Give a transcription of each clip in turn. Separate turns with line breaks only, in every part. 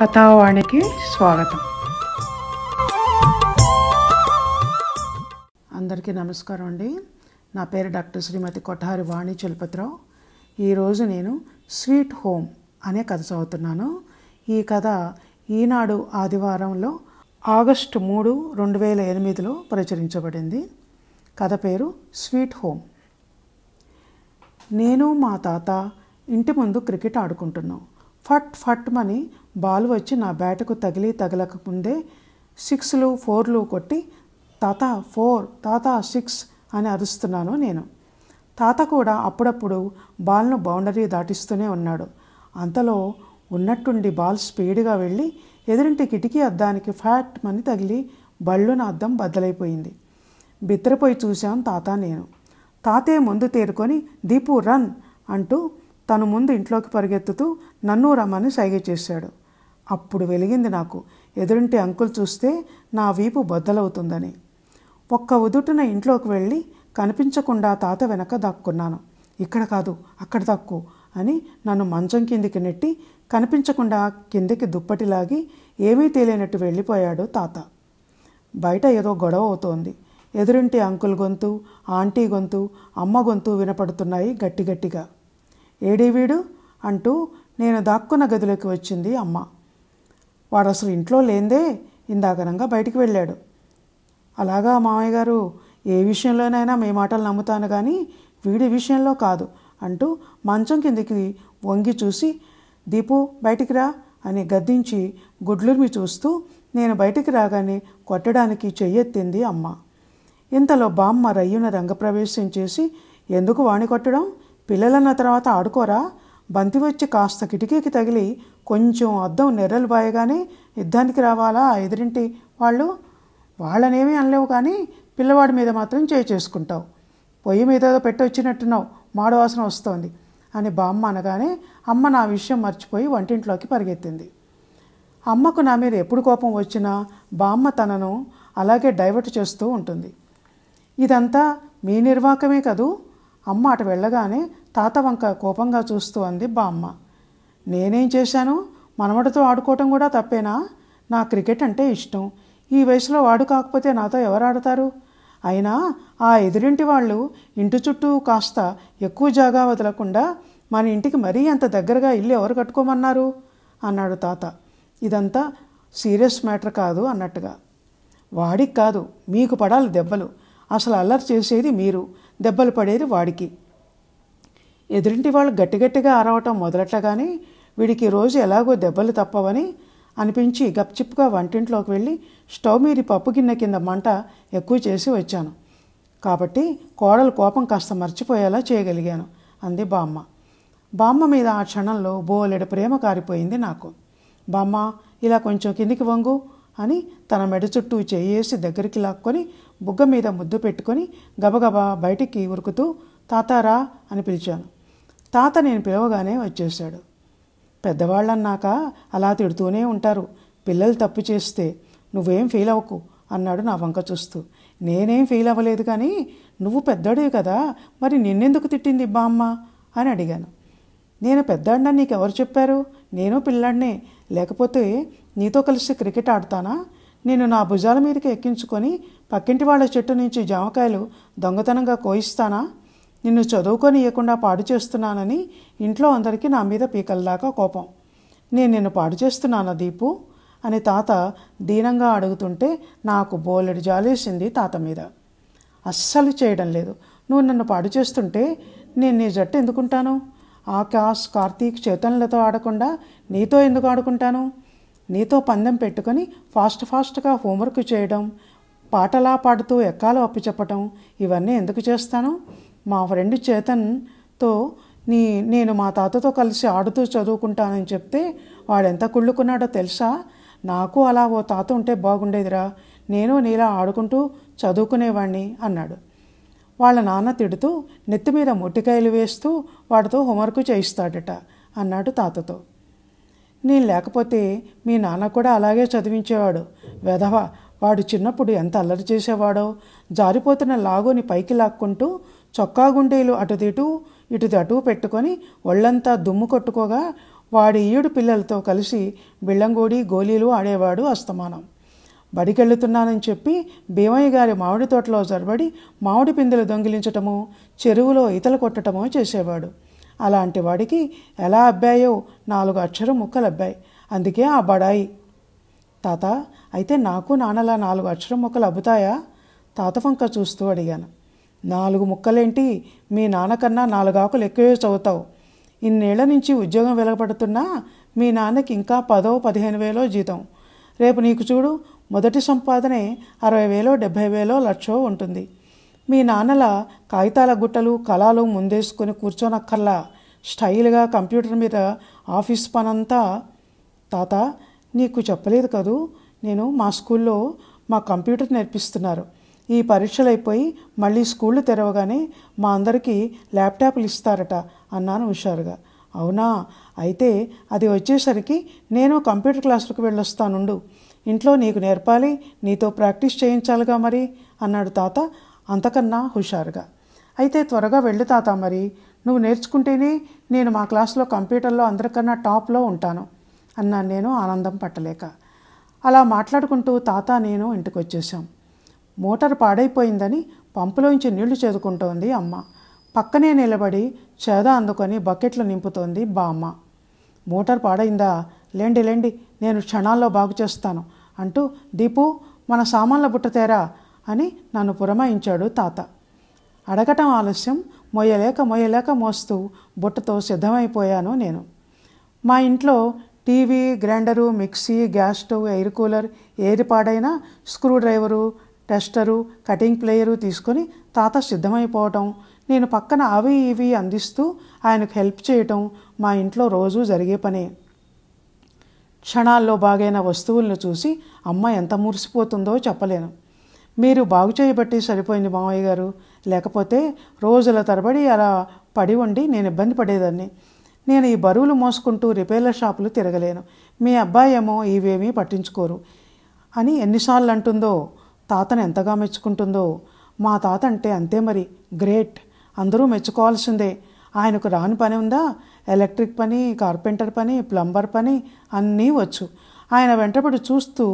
కథావాణికి స్వాగతం అందరికీ నమస్కారం అండి నా పేరు డాక్టర్ శ్రీమతి కొఠారి వాణి చలపతిరావు ఈరోజు నేను స్వీట్ హోమ్ అనే కథ చదువుతున్నాను ఈ కథ ఈనాడు ఆదివారంలో ఆగస్టు మూడు రెండు వేల ఎనిమిదిలో ప్రచురించబడింది కథ పేరు స్వీట్ హోమ్ నేను మా తాత ఇంటి ముందు క్రికెట్ ఆడుకుంటున్నాం ఫట్ ఫట్ మని బాల్ వచ్చి నా బ్యాటకు తగిలి తగలకముందే సిక్స్లు ఫోర్లు కొట్టి తాత ఫోర్ తాత సిక్స్ అని అరుస్తున్నాను నేను తాత కూడా అప్పుడప్పుడు బాల్ను బౌండరీ దాటిస్తూనే ఉన్నాడు అంతలో ఉన్నట్టుండి బాల్ స్పీడ్గా వెళ్ళి ఎదురింటి కిటికీ అద్దానికి ఫ్యాట్ మని తగిలి బళ్ళున అద్దం బద్దలైపోయింది బిత్తరపోయి చూశాం తాత నేను తాతే ముందు తేరుకొని దీపు రన్ అంటూ తను ముందు ఇంట్లోకి పరిగెత్తుతూ నన్ను రమ్మని సైగ చేశాడు అప్పుడు వెలిగింది నాకు ఎదురింటి అంకుల్ చూస్తే నా వీపు బద్దలవుతుందని ఒక్క ఉదుటున ఇంట్లోకి వెళ్ళి కనిపించకుండా తాత వెనక దాక్కున్నాను ఇక్కడ కాదు అక్కడ దాక్కు అని నన్ను మంచం కిందికి నెట్టి కనిపించకుండా కిందికి దుప్పటిలాగి ఏమీ తెలియనట్టు వెళ్ళిపోయాడు తాత బయట ఏదో గొడవ అవుతోంది ఎదురింటి అంకుల్ గొంతు ఆంటీ గొంతు అమ్మ గొంతు వినపడుతున్నాయి గట్టిగట్టిగా ఏడీవీడు అంటూ నేను దాక్కున్న గదిలోకి వచ్చింది అమ్మ వాడు అసలు ఇంట్లో లేందే ఇందాకనంగా బయటికి వెళ్ళాడు అలాగా మామయ్య గారు ఏ విషయంలోనైనా మీ మాటలు నమ్ముతాను కానీ వీడి విషయంలో కాదు అంటూ మంచం కిందకి వంగి చూసి దీపు బయటికి రా అని గద్దించి గుడ్లుర్మి చూస్తూ నేను బయటికి రాగానే కొట్టడానికి చెయ్యెత్తింది అమ్మ ఇంతలో బామ్మ రయ్యున రంగప్రవేశం చేసి ఎందుకు వాణి కొట్టడం పిల్లలన్న తర్వాత ఆడుకోరా బంతి వచ్చి కాస్త కిటికీకి తగిలి కొంచెం అద్దం నెర్రలు బాయగానే యుద్ధానికి రావాలా ఎదురింటి వాళ్ళు వాళ్ళనేమీ అనలేవు కానీ పిల్లవాడి మీద మాత్రం చేయి చేసుకుంటావు పొయ్యి మీద పెట్టి వచ్చినట్టున్నావు మాడవాసన వస్తోంది అని బామ్మ అనగానే అమ్మ నా విషయం మర్చిపోయి వంటింట్లోకి పరిగెత్తింది అమ్మకు నా మీద ఎప్పుడు కోపం వచ్చినా బామ్మ తనను అలాగే డైవర్ట్ చేస్తూ ఉంటుంది ఇదంతా మీ నిర్వాకమే కదూ అమ్మ అటు వెళ్ళగానే తాత వంక కోపంగా చూస్తూ అంది బామ్మ నేనేం చేశాను మనవడితో ఆడుకోవటం కూడా తప్పేనా నా క్రికెట్ అంటే ఇష్టం ఈ వయసులో వాడు కాకపోతే నాతో ఎవరు ఆడతారు అయినా ఆ ఎదురింటి వాళ్ళు ఇంటి చుట్టూ కాస్త ఎక్కువ జాగా వదలకుండా మన ఇంటికి మరీ అంత దగ్గరగా ఇల్లు ఎవరు కట్టుకోమన్నారు అన్నాడు తాత ఇదంతా సీరియస్ మ్యాటర్ కాదు అన్నట్టుగా వాడికి కాదు మీకు పడాలి దెబ్బలు అసలు అల్లరి చేసేది మీరు దెబ్బలు పడేది వాడికి ఎదురింటి వాళ్ళు గట్టిగట్టిగా అరవటం మొదలెట్టగానే వీడికి రోజు ఎలాగో దెబ్బలు తప్పవని అనిపించి గప్చిప్గా వంటింట్లోకి వెళ్ళి స్టవ్ మీది పప్పు గిన్నె కింద మంట ఎక్కువ చేసి వచ్చాను కాబట్టి కోడలు కోపం కాస్త మర్చిపోయేలా చేయగలిగాను అంది బామ్మ బామ్మ మీద ఆ క్షణంలో బోలెడు ప్రేమ కారిపోయింది నాకు బామ్మ ఇలా కొంచెం కిందికి వంగు అని తన మెడ చుట్టూ చేయేసి దగ్గరికి లాక్కొని బుగ్గ మీద ముద్దు పెట్టుకొని గబగబా బయటికి ఉరుకుతూ తాతారా అని పిలిచాను తాత నేను పిలవగానే వచ్చేశాడు పెద్దవాళ్ళన్నాక అలా తిడుతూనే ఉంటారు పిల్లలు తప్పు చేస్తే నువ్వేం ఫీల్ అవ్వకు అన్నాడు నా వంక చూస్తూ నేనేం ఫీల్ అవ్వలేదు కానీ నువ్వు పెద్దాడివి కదా మరి నిన్నెందుకు తిట్టింది బామ్మ అని అడిగాను నేను పెద్దాడినా నీకు ఎవరు చెప్పారు నేను పిల్లాడినే లేకపోతే నీతో కలిసి క్రికెట్ ఆడతానా నేను నా భుజాల మీదకి ఎక్కించుకొని పక్కింటి వాళ్ళ చెట్టు నుంచి జామకాయలు దొంగతనంగా కోయిస్తానా నిన్ను చదువుకొనియకుండా పాడు చేస్తున్నానని ఇంట్లో అందరికీ నా మీద దాకా కోపం నేను నిన్ను పాడు చేస్తున్నానా దీపు అని తాత దీనంగా అడుగుతుంటే నాకు బోలెడు జాలేసింది తాత మీద అస్సలు చేయడం లేదు నువ్వు నన్ను పాడు చేస్తుంటే నేను నీ జట్టు ఎందుకుంటాను ఆకాష్ కార్తీక్ చేతనులతో ఆడకుండా నీతో ఎందుకు ఆడుకుంటాను నీతో పందెం పెట్టుకొని ఫాస్ట్ ఫాస్ట్గా హోంవర్క్ చేయడం పాటలా పాడుతూ ఎక్కాలు అప్పు చెప్పటం ఇవన్నీ ఎందుకు చేస్తాను మా ఫ్రెండ్ చేతన్తో నీ నేను మా తాతతో కలిసి ఆడుతూ చదువుకుంటానని చెప్తే వాడెంత కుళ్ళుకున్నాడో తెలుసా నాకు అలా ఓ తాత ఉంటే బాగుండేదిరా నేను నీలా ఆడుకుంటూ చదువుకునేవాణ్ణి అన్నాడు వాళ్ళ నాన్న తిడుతూ నెత్తి మీద మొట్టికాయలు వేస్తూ వాడితో హోంవర్క్ చేయిస్తాడట అన్నాడు తాతతో నేను లేకపోతే మీ నాన్న కూడా అలాగే చదివించేవాడు వెధవ వాడు చిన్నప్పుడు ఎంత అల్లరి చేసేవాడో జారిపోతున్న లాగోని పైకి లాక్కుంటూ చొక్కా గుండీలు అటుదిటు ఇటుది అటు పెట్టుకొని ఒళ్ళంతా దుమ్ము కొట్టుకోగా వాడి ఈడు పిల్లలతో కలిసి బిళ్ళంగోడి గోళీలు ఆడేవాడు అస్తమానం బడికెళ్తున్నానని చెప్పి భీమయ్య గారి మామిడి తోటలో జరబడి మామిడి పిందెలు దొంగిలించటము చెరువులో ఈతలు కొట్టటమో చేసేవాడు అలాంటి వాడికి ఎలా అబ్బాయో నాలుగు అక్షరం ముక్కలు అబ్బాయి అందుకే ఆ బడాయి తాత అయితే నాకు నాన్నలా నాలుగు అక్షరం ముక్కలు అబ్బుతాయా తాత పంక చూస్తూ అడిగాను నాలుగు ముక్కలేంటి మీ నాన్నకన్నా నాలుగాకులు ఎక్కువే చదువుతావు ఇన్నేళ్ల నుంచి ఉద్యోగం వెలగబడుతున్నా మీ నాన్నకి ఇంకా పదో పదిహేను వేలో జీతం రేపు నీకు చూడు మొదటి సంపాదనే అరవై వేలో డెబ్భై వేలో లక్షో ఉంటుంది మీ నాన్నల కాగితాల గుట్టలు కళాలు ముందేసుకొని కూర్చోనక్కర్లా స్టైల్గా కంప్యూటర్ మీద ఆఫీస్ పనంతా తాత నీకు చెప్పలేదు కదూ నేను మా స్కూల్లో మా కంప్యూటర్ నేర్పిస్తున్నారు ఈ పరీక్షలు అయిపోయి మళ్ళీ స్కూళ్ళు తెరవగానే మా అందరికీ ల్యాప్టాప్లు ఇస్తారట అన్నాను హుషారుగా అవునా అయితే అది వచ్చేసరికి నేను కంప్యూటర్ క్లాసులకు వెళ్ళొస్తానుండు ఇంట్లో నీకు నేర్పాలి నీతో ప్రాక్టీస్ చేయించాలిగా మరి అన్నాడు తాత అంతకన్నా హుషారుగా అయితే త్వరగా వెళ్ళు తాత మరి నువ్వు నేర్చుకుంటేనే నేను మా క్లాస్లో కంప్యూటర్లో అందరికన్నా టాప్లో ఉంటాను అన్నాను నేను ఆనందం పట్టలేక అలా మాట్లాడుకుంటూ తాత నేను ఇంటికి వచ్చేసాం మోటార్ పాడైపోయిందని పంపులోంచి నీళ్లు చేదుకుంటోంది అమ్మ పక్కనే నిలబడి చేద అందుకొని బకెట్లు నింపుతోంది బామ్మ మోటార్ పాడైందా లేండి లేండి నేను క్షణాల్లో బాగు చేస్తాను అంటూ దీపు మన సామాన్ల బుట్టతేరా అని నన్ను పురమాయించాడు తాత అడగటం ఆలస్యం మొయ్యలేక మొయ్యలేక మోస్తూ బుట్టతో సిద్ధమైపోయాను నేను మా ఇంట్లో TV grinder mixie gas stove air cooler ఏది పాడైనా screwdriver tester cutting plier తీసుకొని తాత సిద్ధమైపోవటం నేను పక్కన అవి ఇవి అందిస్తూ ఆయనకు హెల్ప్ చేయటం మా ఇంట్లో రోజూ జరిగే పనే క్షణాల్లో బాగైన వస్తువులను చూసి అమ్మ ఎంత మురిసిపోతుందో చెప్పలేను మీరు బాగు చేయబట్టి సరిపోయింది మామయ్య గారు లేకపోతే రోజుల తరబడి అలా పడి ఉండి నేను ఇబ్బంది పడేదాన్ని నేను ఈ బరువులు మోసుకుంటూ రిపేర్ల షాపులు తిరగలేను మీ అబ్బాయేమో ఇవేమీ పట్టించుకోరు అని ఎన్నిసార్లు అంటుందో తాతను ఎంతగా మెచ్చుకుంటుందో మా తాత అంటే అంతే మరి గ్రేట్ అందరూ మెచ్చుకోవాల్సిందే ఆయనకు రాని పని ఉందా ఎలక్ట్రిక్ పని కార్పెంటర్ పని ప్లంబర్ పని అన్నీ వచ్చు ఆయన వెంటబడి చూస్తూ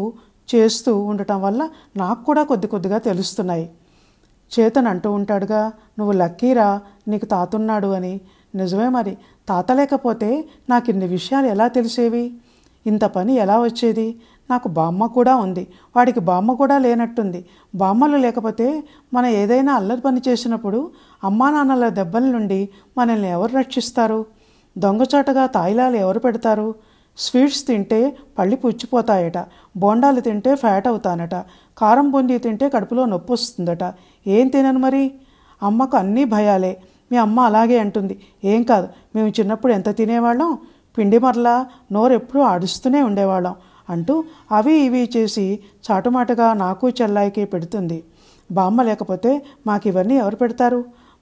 చేస్తూ ఉండటం వల్ల నాకు కూడా కొద్ది కొద్దిగా తెలుస్తున్నాయి చేతను అంటూ ఉంటాడుగా నువ్వు లక్కీరా నీకు తాతున్నాడు అని నిజమే మరి తాత లేకపోతే నాకు ఇన్ని విషయాలు ఎలా తెలిసేవి ఇంత పని ఎలా వచ్చేది నాకు బామ్మ కూడా ఉంది వాడికి బామ్మ కూడా లేనట్టుంది బామ్మలు లేకపోతే మనం ఏదైనా అల్లరి పని చేసినప్పుడు అమ్మా నాన్నల దెబ్బల నుండి మనల్ని ఎవరు రక్షిస్తారు దొంగచాటగా తాయిలాలు ఎవరు పెడతారు స్వీట్స్ తింటే పళ్ళి పుచ్చిపోతాయట బోండాలు తింటే ఫ్యాట్ అవుతానట కారం పొంది తింటే కడుపులో నొప్పి వస్తుందట ఏం తినను మరి అమ్మకు అన్నీ భయాలే మీ అమ్మ అలాగే అంటుంది ఏం కాదు మేము చిన్నప్పుడు ఎంత తినేవాళ్ళం పిండి మరలా నోరు ఎప్పుడూ ఆడుస్తూనే ఉండేవాళ్ళం అంటూ అవి ఇవి చేసి చాటుమాటుగా నాకు చెల్లాయికి పెడుతుంది బామ్మ లేకపోతే మాకు ఇవన్నీ ఎవరు పెడతారు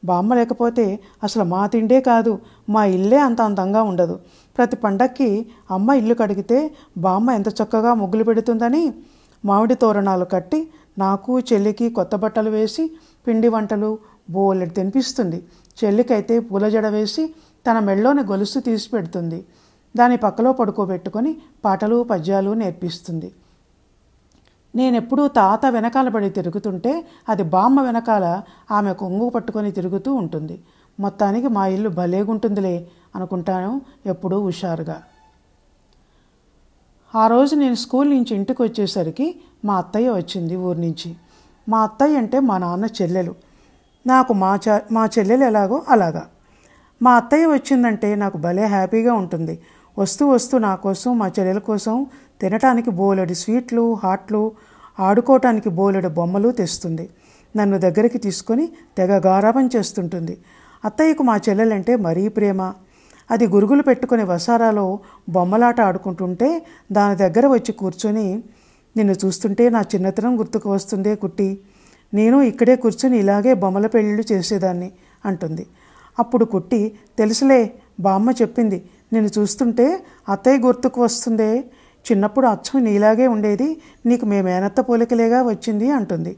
బామ్మ లేకపోతే అసలు మా తిండే కాదు మా ఇల్లే అంత అందంగా ఉండదు ప్రతి పండక్కి అమ్మ ఇల్లు కడిగితే బామ్మ ఎంత చక్కగా ముగ్గులు పెడుతుందని మామిడి తోరణాలు కట్టి నాకు చెల్లికి కొత్త బట్టలు వేసి పిండి వంటలు బోలెడు తినిపిస్తుంది చెల్లికైతే పూల జడ వేసి తన మెళ్ళోని గొలుసు తీసి పెడుతుంది దాని పక్కలో పడుకోబెట్టుకొని పాటలు పద్యాలు నేర్పిస్తుంది నేనెప్పుడూ తాత వెనకాల పడి తిరుగుతుంటే అది బామ్మ వెనకాల ఆమె కొంగు పట్టుకొని తిరుగుతూ ఉంటుంది మొత్తానికి మా ఇల్లు భలేగుంటుందిలే అనుకుంటాను ఎప్పుడూ హుషారుగా ఆ రోజు నేను స్కూల్ నుంచి ఇంటికి వచ్చేసరికి మా అత్తయ్య వచ్చింది ఊరి నుంచి మా అత్తయ్య అంటే మా నాన్న చెల్లెలు నాకు మా మా చెల్లెలు ఎలాగో అలాగా మా అత్తయ్య వచ్చిందంటే నాకు భలే హ్యాపీగా ఉంటుంది వస్తూ వస్తూ నా కోసం మా చెల్లెల కోసం తినటానికి బోలెడు స్వీట్లు హాట్లు ఆడుకోవటానికి బోలెడు బొమ్మలు తెస్తుంది నన్ను దగ్గరికి తీసుకొని తెగ గారాబం చేస్తుంటుంది అత్తయ్యకు మా చెల్లెలంటే మరీ ప్రేమ అది గురుగులు పెట్టుకుని వసారాలో బొమ్మలాట ఆడుకుంటుంటే దాని దగ్గర వచ్చి కూర్చొని నిన్ను చూస్తుంటే నా చిన్నతనం గుర్తుకు వస్తుందే కుట్టి నేను ఇక్కడే కూర్చొని ఇలాగే బొమ్మల పెళ్ళిళ్ళు చేసేదాన్ని అంటుంది అప్పుడు కుట్టి తెలుసులే బామ్మ చెప్పింది నేను చూస్తుంటే అత్తయ్య గుర్తుకు వస్తుందే చిన్నప్పుడు అచ్చం నీలాగే ఉండేది నీకు మేము మేనత్త పోలికలేగా వచ్చింది అంటుంది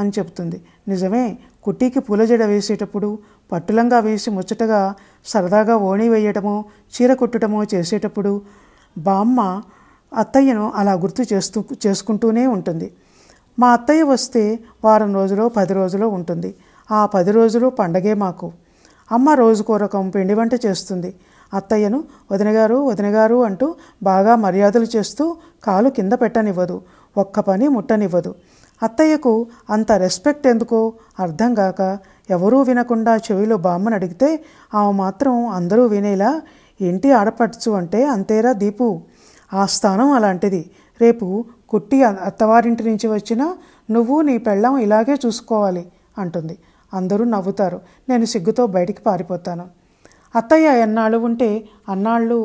అని చెప్తుంది నిజమే కుట్టికి పూల జడ వేసేటప్పుడు పట్టులంగా వేసి ముచ్చటగా సరదాగా ఓణి వేయటమో చీర కుట్టడమో చేసేటప్పుడు బామ్మ అత్తయ్యను అలా గుర్తు చేస్తూ చేసుకుంటూనే ఉంటుంది మా అత్తయ్య వస్తే వారం రోజులో పది రోజులో ఉంటుంది ఆ పది రోజులు పండగే మాకు అమ్మ రోజుకో రకం పిండి వంట చేస్తుంది అత్తయ్యను వదినగారు వదినగారు అంటూ బాగా మర్యాదలు చేస్తూ కాలు కింద పెట్టనివ్వదు ఒక్క పని ముట్టనివ్వదు అత్తయ్యకు అంత రెస్పెక్ట్ ఎందుకో అర్థం కాక ఎవరూ వినకుండా చెవిలో బామ్మని అడిగితే ఆమె మాత్రం అందరూ వినేలా ఏంటి ఆడపడుచు అంటే అంతేరా దీపు ఆ స్థానం అలాంటిది రేపు కుట్టి అత్తవారింటి నుంచి వచ్చినా నువ్వు నీ పెళ్ళం ఇలాగే చూసుకోవాలి అంటుంది అందరూ నవ్వుతారు నేను సిగ్గుతో బయటికి పారిపోతాను అత్తయ్య ఎన్నాళ్ళు ఉంటే అన్నాళ్ళు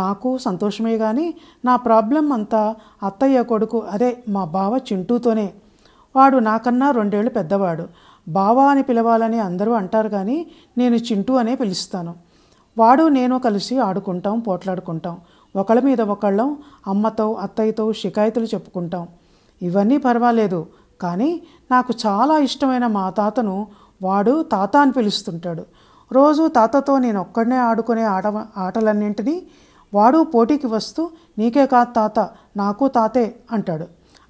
నాకు సంతోషమే కానీ నా ప్రాబ్లం అంతా అత్తయ్య కొడుకు అదే మా బావ చింటూతోనే వాడు నాకన్నా రెండేళ్ళు పెద్దవాడు బావ అని పిలవాలని అందరూ అంటారు కానీ నేను చింటూ అనే పిలుస్తాను వాడు నేను కలిసి ఆడుకుంటాం పోట్లాడుకుంటాం ఒకళ్ళ మీద ఒకళ్ళం అమ్మతో అత్తయ్యతో షికాయతులు చెప్పుకుంటాం ఇవన్నీ పర్వాలేదు కానీ నాకు చాలా ఇష్టమైన మా తాతను వాడు తాత అని పిలుస్తుంటాడు రోజు తాతతో నేను ఒక్కడనే ఆడుకునే ఆట ఆటలన్నింటినీ వాడు పోటీకి వస్తూ నీకే కాదు తాత నాకు తాతే అంటాడు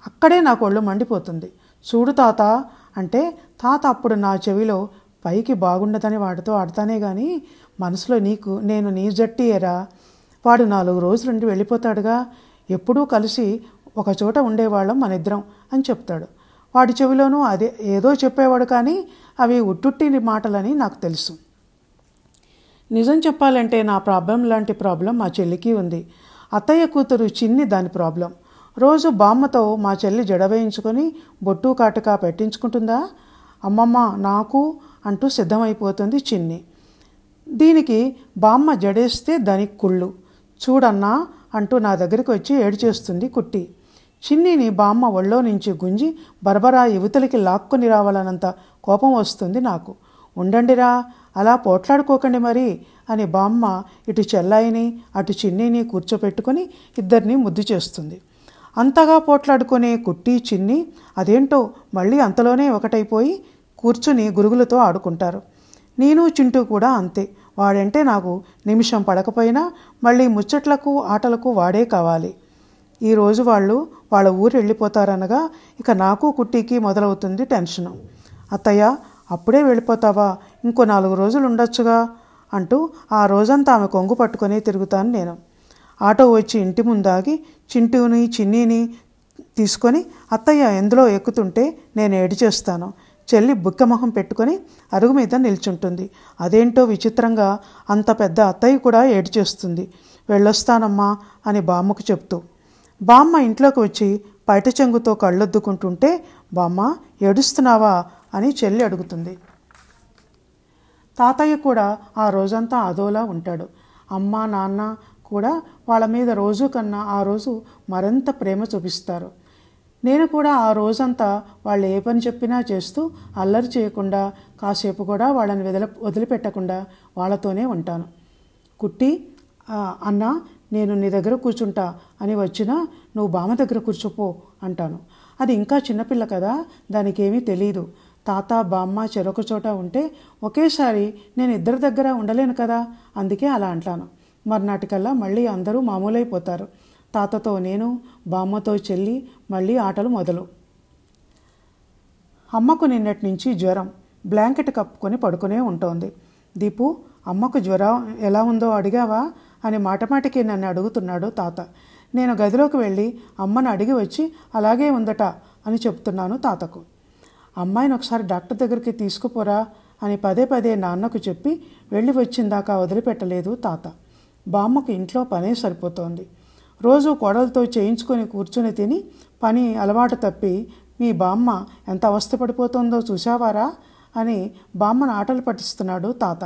అక్కడే నా కొళ్ళు మండిపోతుంది చూడు తాత అంటే తాత అప్పుడు నా చెవిలో పైకి బాగుండదని వాడితో ఆడతానే కానీ మనసులో నీకు నేను నీ జట్టి ఎరా వాడు నాలుగు రోజుల నుండి వెళ్ళిపోతాడుగా ఎప్పుడూ కలిసి ఒకచోట ఉండేవాళ్ళం మన ఇద్దరం అని చెప్తాడు వాడి చెవిలోనూ అదే ఏదో చెప్పేవాడు కానీ అవి ఉట్టుట్టిని మాటలని నాకు తెలుసు నిజం చెప్పాలంటే నా ప్రాబ్లం లాంటి ప్రాబ్లం మా చెల్లికి ఉంది అత్తయ్య కూతురు చిన్ని దాని ప్రాబ్లం రోజు బామ్మతో మా చెల్లి జడవేయించుకొని బొట్టు కాటుక పెట్టించుకుంటుందా అమ్మమ్మ నాకు అంటూ సిద్ధమైపోతుంది చిన్ని దీనికి బామ్మ జడేస్తే దానికి కుళ్ళు చూడన్నా అంటూ నా దగ్గరికి వచ్చి ఏడ్చేస్తుంది కుట్టి చిన్నిని బామ్మ ఒళ్ళో నుంచి గుంజి బరబరా యువతలకి లాక్కుని రావాలన్నంత కోపం వస్తుంది నాకు ఉండండిరా అలా పోట్లాడుకోకండి మరి అని బామ్మ ఇటు చెల్లాయిని అటు చిన్నీని కూర్చోపెట్టుకుని ఇద్దరిని ముద్దు చేస్తుంది అంతగా పోట్లాడుకునే కుట్టి చిన్ని అదేంటో మళ్ళీ అంతలోనే ఒకటైపోయి కూర్చుని గురుగులతో ఆడుకుంటారు నేను చింటూ కూడా అంతే వాడంటే నాకు నిమిషం పడకపోయినా మళ్ళీ ముచ్చట్లకు ఆటలకు వాడే కావాలి ఈరోజు వాళ్ళు వాళ్ళ ఊరు వెళ్ళిపోతారనగా ఇక నాకు కుట్టికి మొదలవుతుంది టెన్షను అత్తయ్య అప్పుడే వెళ్ళిపోతావా ఇంకో నాలుగు రోజులు ఉండొచ్చుగా అంటూ ఆ రోజంతా ఆమె కొంగు పట్టుకొని తిరుగుతాను నేను ఆటో వచ్చి ఇంటి ముందాగి చింటూని చిన్నీని తీసుకొని అత్తయ్య ఎందులో ఎక్కుతుంటే నేను ఏడిచేస్తాను చెల్లి బుక్కమొహం పెట్టుకొని అరుగు మీద నిల్చుంటుంది అదేంటో విచిత్రంగా అంత పెద్ద అత్తయ్య కూడా ఏడిచేస్తుంది వెళ్ళొస్తానమ్మా అని బామ్మకు చెప్తూ బామ్మ ఇంట్లోకి వచ్చి పైట చెంగుతో కళ్ళొద్దుకుంటుంటే బామ్మ ఏడుస్తున్నావా అని చెల్లి అడుగుతుంది తాతయ్య కూడా ఆ రోజంతా అదోలా ఉంటాడు అమ్మ నాన్న కూడా వాళ్ళ మీద రోజు కన్నా ఆ రోజు మరింత ప్రేమ చూపిస్తారు నేను కూడా ఆ రోజంతా వాళ్ళు ఏ పని చెప్పినా చేస్తూ అల్లరి చేయకుండా కాసేపు కూడా వాళ్ళని వదిల వదిలిపెట్టకుండా వాళ్ళతోనే ఉంటాను కుట్టి అన్న నేను నీ దగ్గర కూర్చుంటా అని వచ్చినా నువ్వు బామ దగ్గర కూర్చోపో అంటాను అది ఇంకా చిన్నపిల్ల కదా దానికేమీ తెలియదు తాత బామ్మ చెరొక చోట ఉంటే ఒకేసారి నేను ఇద్దరి దగ్గర ఉండలేను కదా అందుకే అలా అంటాను మర్నాటికల్లా మళ్ళీ అందరూ మామూలైపోతారు తాతతో నేను బామ్మతో చెల్లి మళ్ళీ ఆటలు మొదలు అమ్మకు నిన్నటి నుంచి జ్వరం బ్లాంకెట్ కప్పుకొని పడుకునే ఉంటోంది దీపు అమ్మకు జ్వరం ఎలా ఉందో అడిగావా అని మాటమాటికి నన్ను అడుగుతున్నాడు తాత నేను గదిలోకి వెళ్ళి అమ్మను అడిగి వచ్చి అలాగే ఉందట అని చెప్తున్నాను తాతకు అమ్మాయిని ఒకసారి డాక్టర్ దగ్గరికి తీసుకుపోరా అని పదే పదే నాన్నకు చెప్పి వెళ్ళి వచ్చిందాకా వదిలిపెట్టలేదు తాత బామ్మకు ఇంట్లో పనే సరిపోతోంది రోజు కొడలతో చేయించుకొని కూర్చుని తిని పని అలవాటు తప్పి మీ బామ్మ ఎంత అవస్థపడిపోతుందో చూశావారా అని బామ్మను ఆటలు పట్టిస్తున్నాడు తాత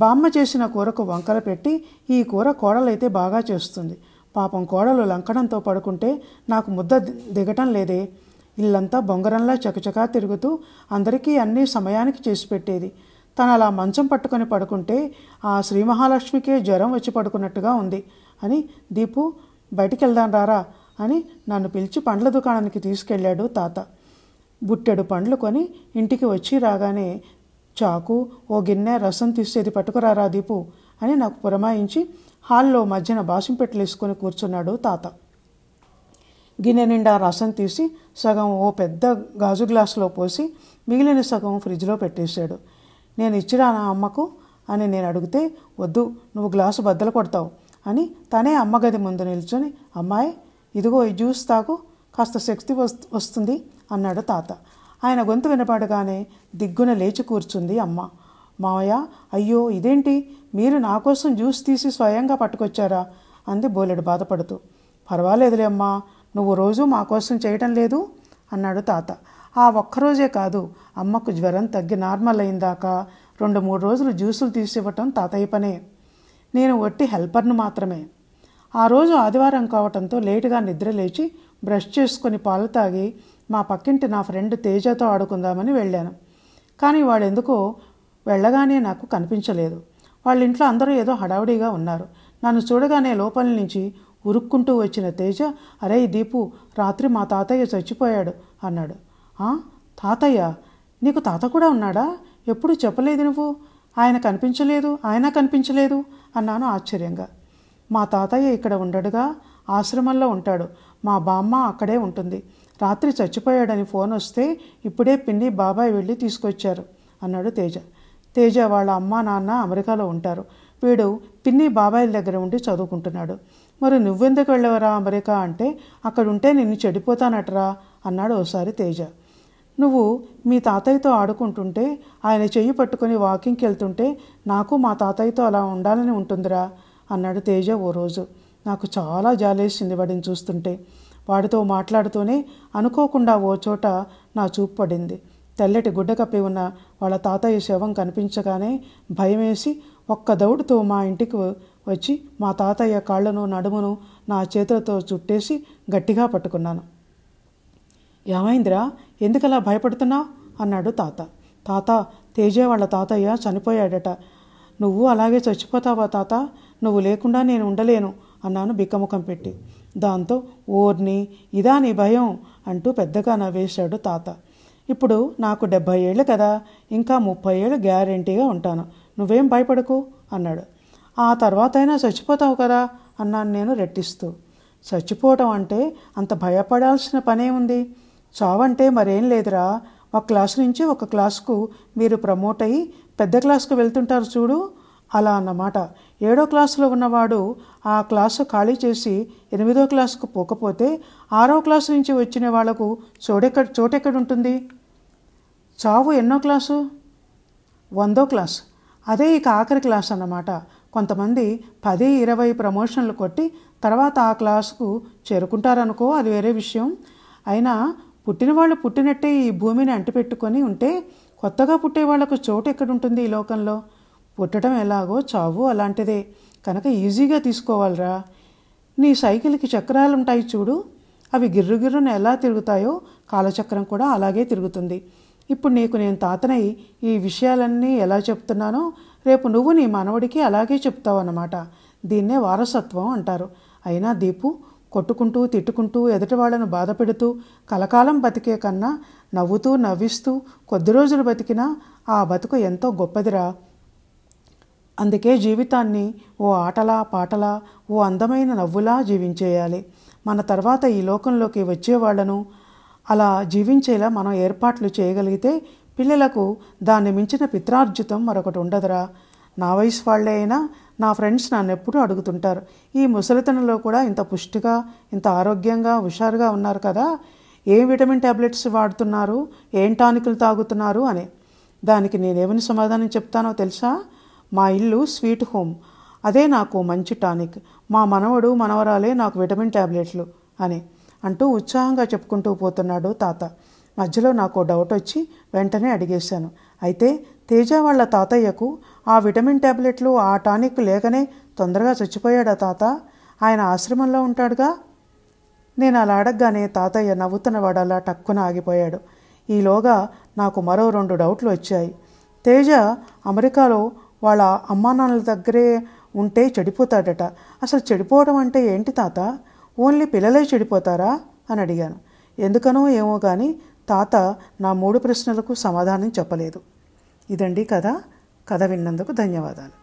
బామ్మ చేసిన కూరకు వంకర పెట్టి ఈ కూర కోడలైతే బాగా చేస్తుంది పాపం కోడలు లంకడంతో పడుకుంటే నాకు ముద్ద దిగటం లేదే ఇల్లంతా బొంగరంలా చకచకా తిరుగుతూ అందరికీ అన్నీ సమయానికి చేసి పెట్టేది తను అలా మంచం పట్టుకొని పడుకుంటే ఆ శ్రీ మహాలక్ష్మికే జ్వరం వచ్చి పడుకున్నట్టుగా ఉంది అని దీపు బయటికి వెళ్దాం రారా అని నన్ను పిలిచి పండ్ల దుకాణానికి తీసుకెళ్ళాడు తాత బుట్టెడు పండ్లు కొని ఇంటికి వచ్చి రాగానే చాకు ఓ గిన్నె రసం తీసేది పట్టుకురారా దీపు అని నాకు పురమాయించి హాల్లో మధ్యన వేసుకొని కూర్చున్నాడు తాత గిన్నె నిండా రసం తీసి సగం ఓ పెద్ద గాజు గ్లాసులో పోసి మిగిలిన సగం ఫ్రిడ్జ్లో పెట్టేశాడు నేను ఇచ్చిరా నా అమ్మకు అని నేను అడిగితే వద్దు నువ్వు గ్లాసు బద్దలు కొడతావు అని తనే అమ్మగది ముందు నిల్చొని అమ్మాయి ఇదిగో ఈ జ్యూస్ తాకు కాస్త శక్తి వస్తుంది అన్నాడు తాత ఆయన గొంతు వినపడగానే దిగ్గున లేచి కూర్చుంది అమ్మ మావయ్య అయ్యో ఇదేంటి మీరు నా కోసం జ్యూస్ తీసి స్వయంగా పట్టుకొచ్చారా అంది బోలెడు బాధపడుతూ పర్వాలేదులే అమ్మా నువ్వు రోజు మా కోసం చేయటం లేదు అన్నాడు తాత ఆ ఒక్కరోజే కాదు అమ్మకు జ్వరం తగ్గి నార్మల్ అయిందాకా రెండు మూడు రోజులు జ్యూసులు తీసివ్వటం తాతయ్య పనే నేను వట్టి హెల్పర్ను మాత్రమే ఆ రోజు ఆదివారం కావటంతో లేటుగా నిద్ర లేచి బ్రష్ చేసుకుని పాలు తాగి మా పక్కింటి నా ఫ్రెండ్ తేజతో ఆడుకుందామని వెళ్ళాను కానీ వాడెందుకో వెళ్ళగానే నాకు కనిపించలేదు వాళ్ళ ఇంట్లో అందరూ ఏదో హడావుడిగా ఉన్నారు నన్ను చూడగానే లోపలి నుంచి ఉరుక్కుంటూ వచ్చిన తేజ అరే దీపు రాత్రి మా తాతయ్య చచ్చిపోయాడు అన్నాడు తాతయ్య నీకు తాత కూడా ఉన్నాడా ఎప్పుడు చెప్పలేదు నువ్వు ఆయన కనిపించలేదు ఆయన కనిపించలేదు అన్నాను ఆశ్చర్యంగా మా తాతయ్య ఇక్కడ ఉండడుగా ఆశ్రమంలో ఉంటాడు మా బామ్మ అక్కడే ఉంటుంది రాత్రి చచ్చిపోయాడని ఫోన్ వస్తే ఇప్పుడే పిన్ని బాబాయ్ వెళ్ళి తీసుకొచ్చారు అన్నాడు తేజ తేజ వాళ్ళ అమ్మ నాన్న అమెరికాలో ఉంటారు వీడు పిన్ని బాబాయ్ దగ్గర ఉండి చదువుకుంటున్నాడు మరి నువ్వెందుకు వెళ్ళవరా అమెరికా అంటే అక్కడుంటే నిన్ను చెడిపోతానటరా అన్నాడు ఓసారి తేజ నువ్వు మీ తాతయ్యతో ఆడుకుంటుంటే ఆయన చెయ్యి పట్టుకొని వాకింగ్కి వెళ్తుంటే నాకు మా తాతయ్యతో అలా ఉండాలని ఉంటుందిరా అన్నాడు తేజ ఓ రోజు నాకు చాలా జాలేసింది వాడిని చూస్తుంటే వాడితో మాట్లాడుతూనే అనుకోకుండా ఓ చోట నా చూపు పడింది తెల్లటి గుడ్డ కప్పి ఉన్న వాళ్ళ తాతయ్య శవం కనిపించగానే భయమేసి ఒక్క దౌడుతో మా ఇంటికి వచ్చి మా తాతయ్య కాళ్లను నడుమును నా చేతులతో చుట్టేసి గట్టిగా పట్టుకున్నాను ఏమైందిరా ఎందుకలా భయపడుతున్నా అన్నాడు తాత తాత తేజ వాళ్ళ తాతయ్య చనిపోయాడట నువ్వు అలాగే చచ్చిపోతావా తాత నువ్వు లేకుండా నేను ఉండలేను అన్నాను బిక్కముఖం పెట్టి దాంతో ఓర్ని ఇదా నీ భయం అంటూ పెద్దగా నవ్వేశాడు తాత ఇప్పుడు నాకు డెబ్భై ఏళ్ళు కదా ఇంకా ముప్పై ఏళ్ళు గ్యారంటీగా ఉంటాను నువ్వేం భయపడకు అన్నాడు ఆ తర్వాత అయినా చచ్చిపోతావు కదా అన్నాను నేను రెట్టిస్తూ చచ్చిపోవటం అంటే అంత భయపడాల్సిన పనే ఉంది చావంటే మరేం లేదురా ఒక క్లాస్ నుంచి ఒక క్లాస్కు మీరు ప్రమోట్ అయ్యి పెద్ద క్లాస్కు వెళ్తుంటారు చూడు అలా అన్నమాట ఏడో క్లాసులో ఉన్నవాడు ఆ క్లాసు ఖాళీ చేసి ఎనిమిదో క్లాసుకు పోకపోతే ఆరో క్లాసు నుంచి వచ్చిన వాళ్లకు చోటెక్కడ చోటెక్కడుంటుంది చావు ఎన్నో క్లాసు వందో క్లాసు అదే ఇక ఆఖరి క్లాస్ అన్నమాట కొంతమంది పది ఇరవై ప్రమోషన్లు కొట్టి తర్వాత ఆ క్లాసుకు చేరుకుంటారనుకో అది వేరే విషయం అయినా పుట్టినవాళ్ళు పుట్టినట్టే ఈ భూమిని అంటిపెట్టుకొని ఉంటే కొత్తగా పుట్టే వాళ్లకు చోటు ఎక్కడుంటుంది ఈ లోకంలో పుట్టడం ఎలాగో చావు అలాంటిదే కనుక ఈజీగా తీసుకోవాలరా నీ సైకిల్కి చక్రాలు ఉంటాయి చూడు అవి గిర్రుగిర్రున ఎలా తిరుగుతాయో కాలచక్రం కూడా అలాగే తిరుగుతుంది ఇప్పుడు నీకు నేను తాతనై ఈ విషయాలన్నీ ఎలా చెప్తున్నానో రేపు నువ్వు నీ మనవడికి అలాగే చెప్తావు అన్నమాట దీన్నే వారసత్వం అంటారు అయినా దీపు కొట్టుకుంటూ తిట్టుకుంటూ ఎదుటి వాళ్ళను బాధ పెడుతూ కలకాలం బతికే కన్నా నవ్వుతూ నవ్విస్తూ కొద్ది రోజులు బతికినా ఆ బతుకు ఎంతో గొప్పదిరా అందుకే జీవితాన్ని ఓ ఆటలా పాటలా ఓ అందమైన నవ్వులా జీవించేయాలి మన తర్వాత ఈ లోకంలోకి వచ్చేవాళ్లను అలా జీవించేలా మనం ఏర్పాట్లు చేయగలిగితే పిల్లలకు దాన్ని మించిన పిత్రార్జితం మరొకటి ఉండదురా నా వయసు వాళ్ళే అయినా నా ఫ్రెండ్స్ నన్నెప్పుడు అడుగుతుంటారు ఈ ముసలితనంలో కూడా ఇంత పుష్టిగా ఇంత ఆరోగ్యంగా హుషారుగా ఉన్నారు కదా ఏం విటమిన్ ట్యాబ్లెట్స్ వాడుతున్నారు ఏం టానికులు తాగుతున్నారు అని దానికి నేనేమని సమాధానం చెప్తానో తెలుసా మా ఇల్లు స్వీట్ హోమ్ అదే నాకు మంచి టానిక్ మా మనవడు మనవరాలే నాకు విటమిన్ ట్యాబ్లెట్లు అని అంటూ ఉత్సాహంగా చెప్పుకుంటూ పోతున్నాడు తాత మధ్యలో నాకు డౌట్ వచ్చి వెంటనే అడిగేశాను అయితే తేజ వాళ్ళ తాతయ్యకు ఆ విటమిన్ ట్యాబ్లెట్లు ఆ టానిక్ లేకనే తొందరగా చచ్చిపోయాడా తాత ఆయన ఆశ్రమంలో ఉంటాడుగా నేను అలా అడగగానే తాతయ్య నవ్వుతున్న వాడలా టక్కున ఆగిపోయాడు ఈలోగా నాకు మరో రెండు డౌట్లు వచ్చాయి తేజ అమెరికాలో వాళ్ళ అమ్మానాన్నల దగ్గరే ఉంటే చెడిపోతాడట అసలు చెడిపోవడం అంటే ఏంటి తాత ఓన్లీ పిల్లలే చెడిపోతారా అని అడిగాను ఎందుకనో ఏమో కానీ తాత నా మూడు ప్రశ్నలకు సమాధానం చెప్పలేదు ఇదండి కథ కథ విన్నందుకు ధన్యవాదాలు